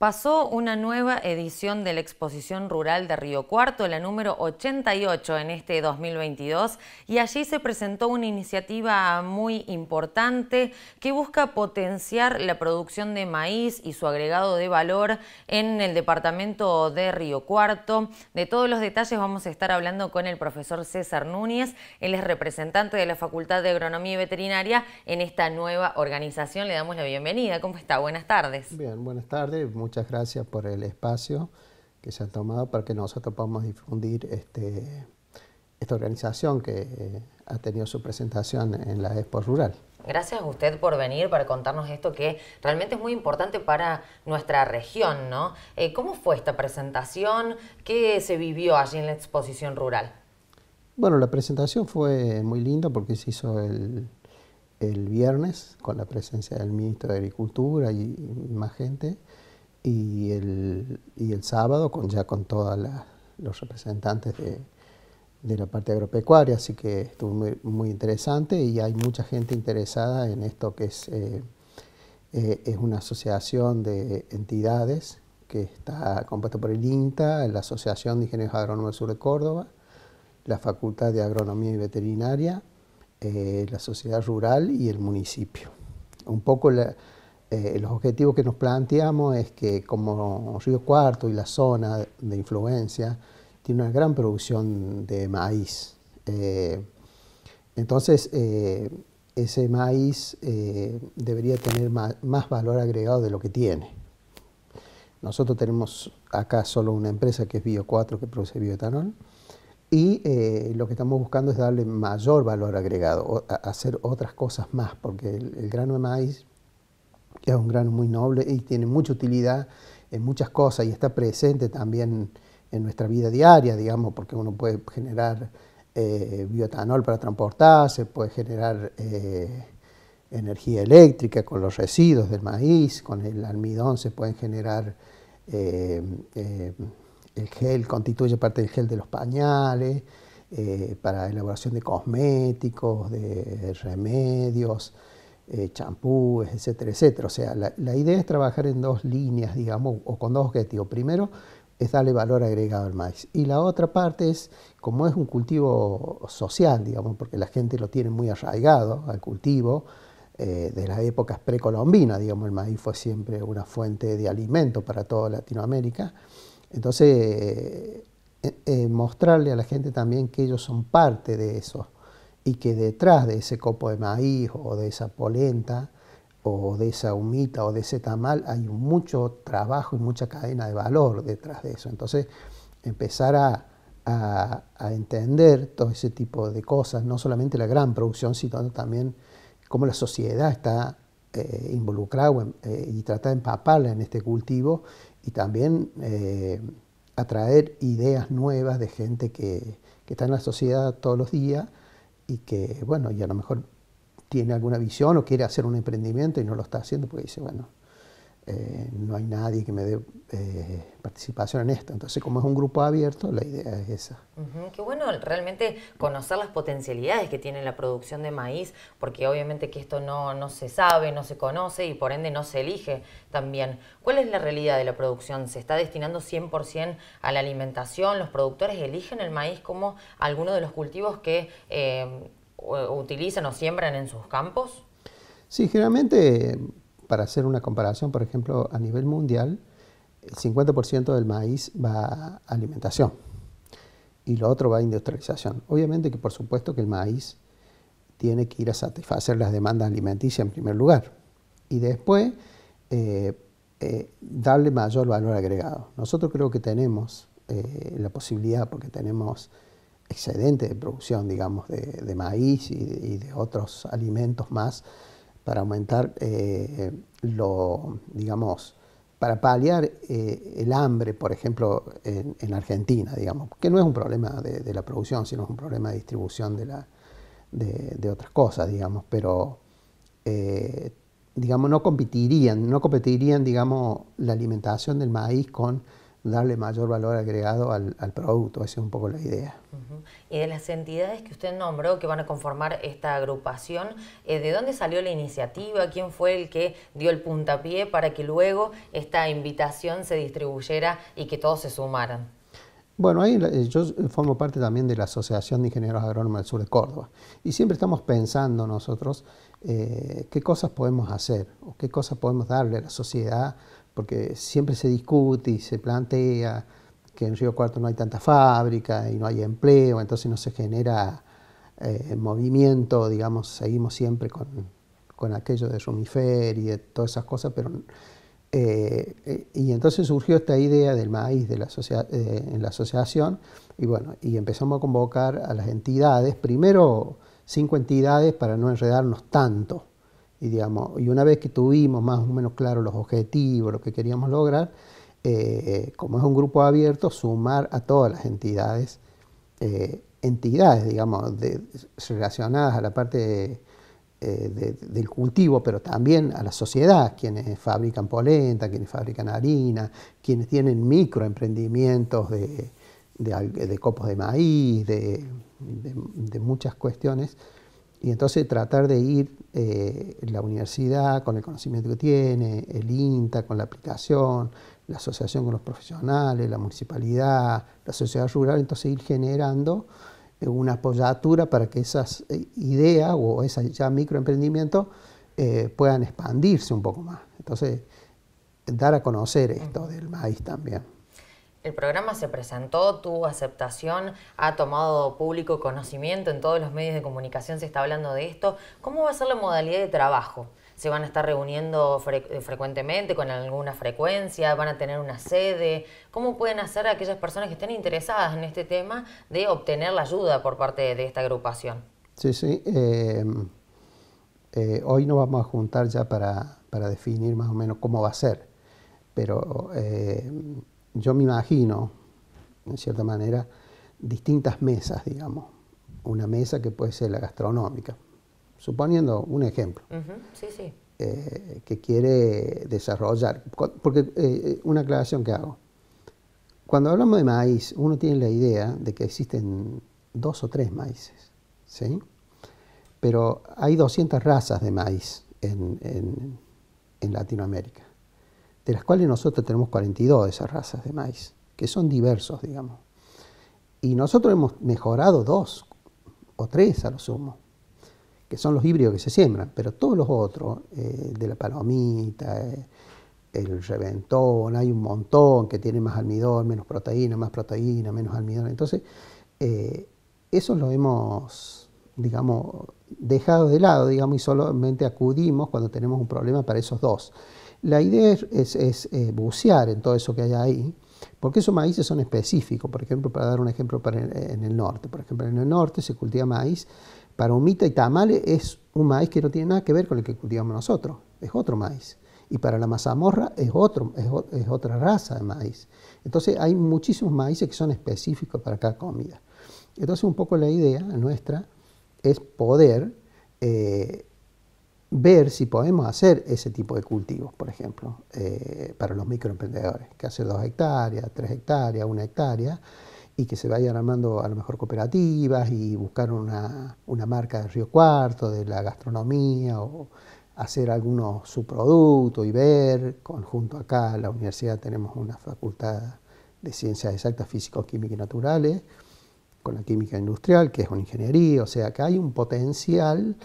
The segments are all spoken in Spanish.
pasó una nueva edición de la Exposición Rural de Río Cuarto, la número 88 en este 2022, y allí se presentó una iniciativa muy importante que busca potenciar la producción de maíz y su agregado de valor en el departamento de Río Cuarto. De todos los detalles vamos a estar hablando con el profesor César Núñez, él es representante de la Facultad de Agronomía y Veterinaria en esta nueva organización. Le damos la bienvenida. ¿Cómo está? Buenas tardes. Bien, buenas tardes muchas gracias por el espacio que se han tomado para que nosotros podamos difundir este, esta organización que eh, ha tenido su presentación en la Expo Rural. Gracias a usted por venir para contarnos esto que realmente es muy importante para nuestra región, ¿no? Eh, ¿Cómo fue esta presentación? ¿Qué se vivió allí en la exposición rural? Bueno, la presentación fue muy linda porque se hizo el, viernes con la presencia del ministro de Agricultura y más gente y el, sábado con, ya con todos los representantes de, la parte agropecuaria, así que estuvo muy, interesante y hay mucha gente interesada en esto que es, eh, eh, es una asociación de entidades que está compuesta por el INTA, la Asociación de Ingenieros Agrónomos del Sur de Córdoba, la Facultad de Agronomía y Veterinaria, eh, la Sociedad Rural y el municipio. Un poco la, eh, los objetivos que nos planteamos es que como Río Cuarto y la zona de influencia tiene una gran producción de maíz. Eh, entonces, eh, ese maíz debería tener más, valor agregado de lo que tiene. Nosotros tenemos acá solo una empresa que es Bio 4 que produce bioetanol y lo que estamos buscando es darle mayor valor agregado, hacer otras cosas más, porque el grano de maíz que es un grano muy noble y tiene mucha utilidad en muchas cosas y está presente también en nuestra vida diaria, digamos, porque uno puede generar eh, bioetanol para transportarse, puede generar eh, energía eléctrica con los residuos del maíz, con el almidón se pueden generar, eh, eh, el gel constituye parte del gel de los pañales, para elaboración de cosméticos, de remedios. Eh, champú, etcétera, etcétera. O sea, la, idea es trabajar en dos líneas, digamos, o con dos objetivos. Primero, es darle valor agregado al maíz. Y la otra parte es, como es un cultivo social, digamos, porque la gente lo tiene muy arraigado al cultivo, eh, de las épocas precolombinas, digamos, el maíz fue siempre una fuente de alimento para toda Latinoamérica. Entonces, eh, mostrarle a la gente también que ellos son parte de eso y que detrás de ese copo de maíz o de esa polenta o de esa humita o de ese tamal hay mucho trabajo y mucha cadena de valor detrás de eso. Entonces, empezar a, entender todo ese tipo de cosas, no solamente la gran producción, sino también cómo la sociedad está eh, involucrada eh, y trata de empaparla en este cultivo y también eh, atraer ideas nuevas de gente que, que está en la sociedad todos los días y que, bueno, y a lo mejor tiene alguna visión o quiere hacer un emprendimiento y no lo está haciendo porque dice, bueno, eh, no hay nadie que me dé eh, participación en esto. Entonces, como es un grupo abierto, la idea es esa. Qué bueno realmente conocer las potencialidades que tiene la producción de maíz, porque obviamente que esto no, se sabe, no se conoce y por ende no se elige también. ¿Cuál es la realidad de la producción? ¿Se está destinando 100% a la alimentación? ¿Los productores eligen el maíz como alguno de los cultivos que eh, utilizan o siembran en sus campos? Sí, generalmente para hacer una comparación, por ejemplo, a nivel mundial, el 50% del maíz va a alimentación y lo otro va a industrialización. Obviamente que por supuesto que el maíz tiene que ir a satisfacer las demandas alimenticias en primer lugar y después eh, eh, darle mayor valor agregado. Nosotros creo que tenemos eh, la posibilidad, porque tenemos excedente de producción, digamos, de, maíz y de, otros alimentos más, para aumentar eh, lo, digamos, para paliar eh, el hambre, por ejemplo, en, Argentina, digamos, que no es un problema de, la producción, sino es un problema de distribución de, la, de, otras cosas, digamos, pero, eh, digamos, no competirían, no competirían, digamos, la alimentación del maíz con darle mayor valor agregado al, al producto, esa es un poco la idea. Mm y de las entidades que usted nombró que van a conformar esta agrupación, eh, ¿de dónde salió la iniciativa? ¿Quién fue el que dio el puntapié para que luego esta invitación se distribuyera y que todos se sumaran? Bueno, ahí eh, yo formo parte también de la Asociación de Ingenieros Agrónomos del Sur de Córdoba y siempre estamos pensando nosotros eh, qué cosas podemos hacer o qué cosas podemos darle a la sociedad, porque siempre se discute y se plantea que en Río Cuarto no hay tanta fábrica y no hay empleo, entonces no se genera eh, movimiento, digamos, seguimos siempre con, con aquello de Rumifer y de todas esas cosas, pero... Eh, y entonces surgió esta idea del maíz de la eh, en la asociación y bueno, y empezamos a convocar a las entidades, primero cinco entidades para no enredarnos tanto. Y, digamos, y una vez que tuvimos más o menos claro los objetivos, lo que queríamos lograr, eh, eh, como es un grupo abierto, sumar a todas las entidades, eh, entidades, digamos, relacionadas a la parte del cultivo, pero también a la sociedad, quienes fabrican polenta, quienes fabrican harina, quienes tienen microemprendimientos de, de copos de maíz, de, muchas cuestiones. Y entonces tratar de ir la universidad con el conocimiento que tiene, el INTA con la aplicación, la asociación con los profesionales, la municipalidad, la sociedad rural, entonces ir generando eh, una apoyatura para que esas eh, ideas o esas ya microemprendimientos eh, puedan expandirse un poco más. Entonces, dar a conocer esto del maíz también. El programa se presentó, tuvo aceptación, ha tomado público conocimiento, en todos los medios de comunicación se está hablando de esto. ¿Cómo va a ser la modalidad de trabajo? se van a estar reuniendo eh, frecuentemente, con alguna frecuencia, van a tener una sede. ¿Cómo pueden hacer aquellas personas que estén interesadas en este tema de obtener la ayuda por parte de esta agrupación? Sí, sí. Em, eh, hoy no vamos a juntar ya para, definir más o menos cómo va a ser, pero eh, yo me imagino, en cierta manera, distintas mesas, digamos. Una mesa que puede ser la gastronómica, suponiendo un ejemplo, eh, que quiere desarrollar, porque eh, una aclaración que hago, cuando hablamos de maíz, uno tiene la idea de que existen dos o tres maíces, ¿sí? Pero hay 200 razas de maíz en, en Latinoamérica, de las cuales nosotros tenemos 42 de esas razas de maíz, que son diversos, digamos. Y nosotros hemos mejorado dos o tres a lo sumo que son los híbridos que se siembran, pero todos los otros, eh, de la palomita, eh, el reventón, hay un montón que tiene más almidón, menos proteína, más proteína, menos almidón. Entonces, eh, eso lo hemos, digamos, dejado de lado, digamos, y solamente acudimos cuando tenemos un problema para esos dos. La idea es, bucear en todo eso que hay ahí, porque esos maíces son específicos. Por ejemplo, para dar un ejemplo en el norte, por ejemplo, en el norte se cultiva maíz para humita y tamales es un maíz que no tiene nada que ver con el que cultivamos nosotros, es otro maíz. Y para la mazamorra es, otro, es, otra raza de maíz. Entonces hay muchísimos maíces que son específicos para cada comida. Entonces un poco la idea nuestra es poder eh, ver si podemos hacer ese tipo de cultivos, por ejemplo, eh, para los microemprendedores, que hace dos hectáreas, tres hectáreas, una hectárea, y que se vayan armando a lo mejor cooperativas y buscar una, marca de Río Cuarto, de la gastronomía o hacer algunos subproductos y ver, conjunto acá en la universidad tenemos una facultad de ciencias exactas, físico, Química y naturales, con la química industrial, que es una ingeniería, o sea, que hay un potencial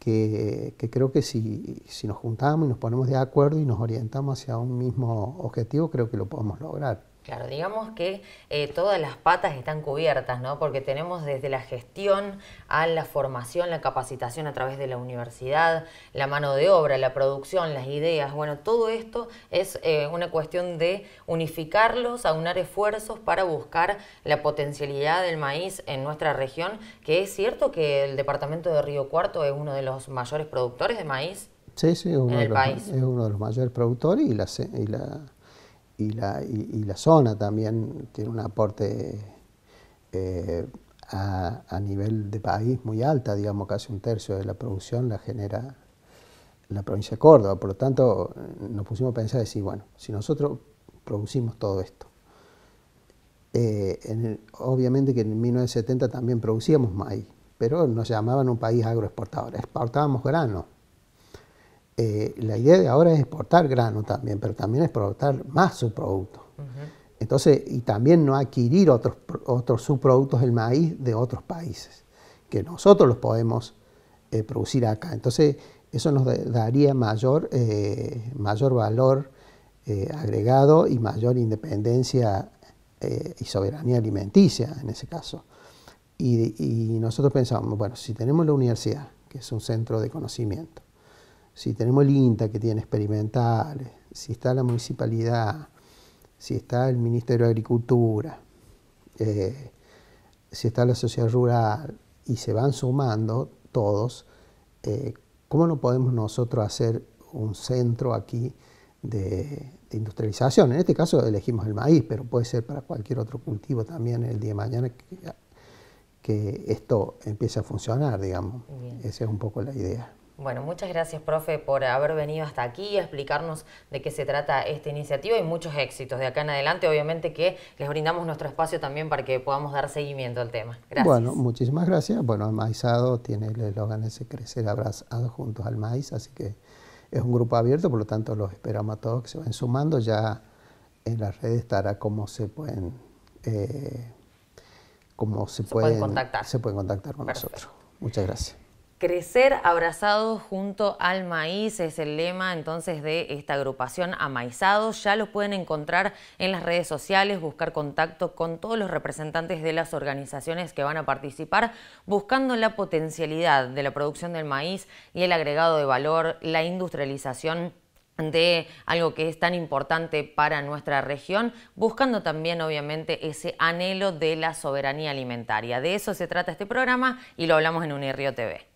que, creo que si, si nos juntamos y nos ponemos de acuerdo y nos orientamos hacia un mismo objetivo, creo que lo podemos lograr. Claro, digamos que eh, todas las patas están cubiertas, ¿no? Porque tenemos desde la gestión a la formación, la capacitación a través de la universidad, la mano de obra, la producción, las ideas. Bueno, todo esto es eh, una cuestión de unificarlos, aunar esfuerzos para buscar la potencialidad del maíz en nuestra región, que es cierto que el departamento de Río Cuarto es uno de los mayores productores de maíz. uno, en el de, los, país. Es uno de los mayores productores y la, y la y la, zona también tiene un aporte eh, a, nivel de país muy alta, digamos casi un tercio de la producción la genera la provincia de Córdoba. Por lo tanto, nos pusimos a pensar decir, bueno, si nosotros producimos todo esto, eh, obviamente que en 1970 también producíamos maíz, pero nos llamaban un país agroexportador, exportábamos grano eh, la idea de ahora es exportar grano también, pero también exportar más subproductos. Entonces, y también no adquirir otros, otros subproductos del maíz de otros países, que nosotros los podemos eh, producir acá. Entonces, eso nos daría mayor, eh, mayor valor agregado y mayor independencia y soberanía alimenticia en ese caso. Y, y nosotros pensamos, bueno, si tenemos la universidad, que es un centro de conocimiento, si tenemos el INTA que tiene experimentales, si está la municipalidad, si está el Ministerio de Agricultura, eh, si está la sociedad rural, y se van sumando todos, eh, ¿cómo no podemos nosotros hacer un centro aquí de, industrialización? En este caso elegimos el maíz, pero puede ser para cualquier otro cultivo también el día de mañana que, esto empiece a funcionar, digamos. Esa es un poco la idea. Bueno, muchas gracias, profe, por haber venido hasta aquí a explicarnos de qué se trata esta iniciativa y muchos éxitos de acá en adelante. Obviamente que les brindamos nuestro espacio también para que podamos dar seguimiento al tema. Gracias. Bueno, muchísimas gracias. Bueno, el maizado tiene el eslogan ese crecer abrazados juntos al maíz, así que es un grupo abierto, por lo tanto los esperamos a todos que se van sumando. Ya en las redes estará cómo se pueden, eh, se, pueden, contactar. Se pueden contactar con nosotros. Muchas gracias. Crecer abrazados junto al maíz es el lema entonces de esta agrupación Amaizados. Ya lo pueden encontrar en las redes sociales, buscar contacto con todos los representantes de las organizaciones que van a participar, buscando la potencialidad de la producción del maíz y el agregado de valor, la industrialización de algo que es tan importante para nuestra región, buscando también obviamente ese anhelo de la soberanía alimentaria. De eso se trata este programa y lo hablamos en Unirrio TV.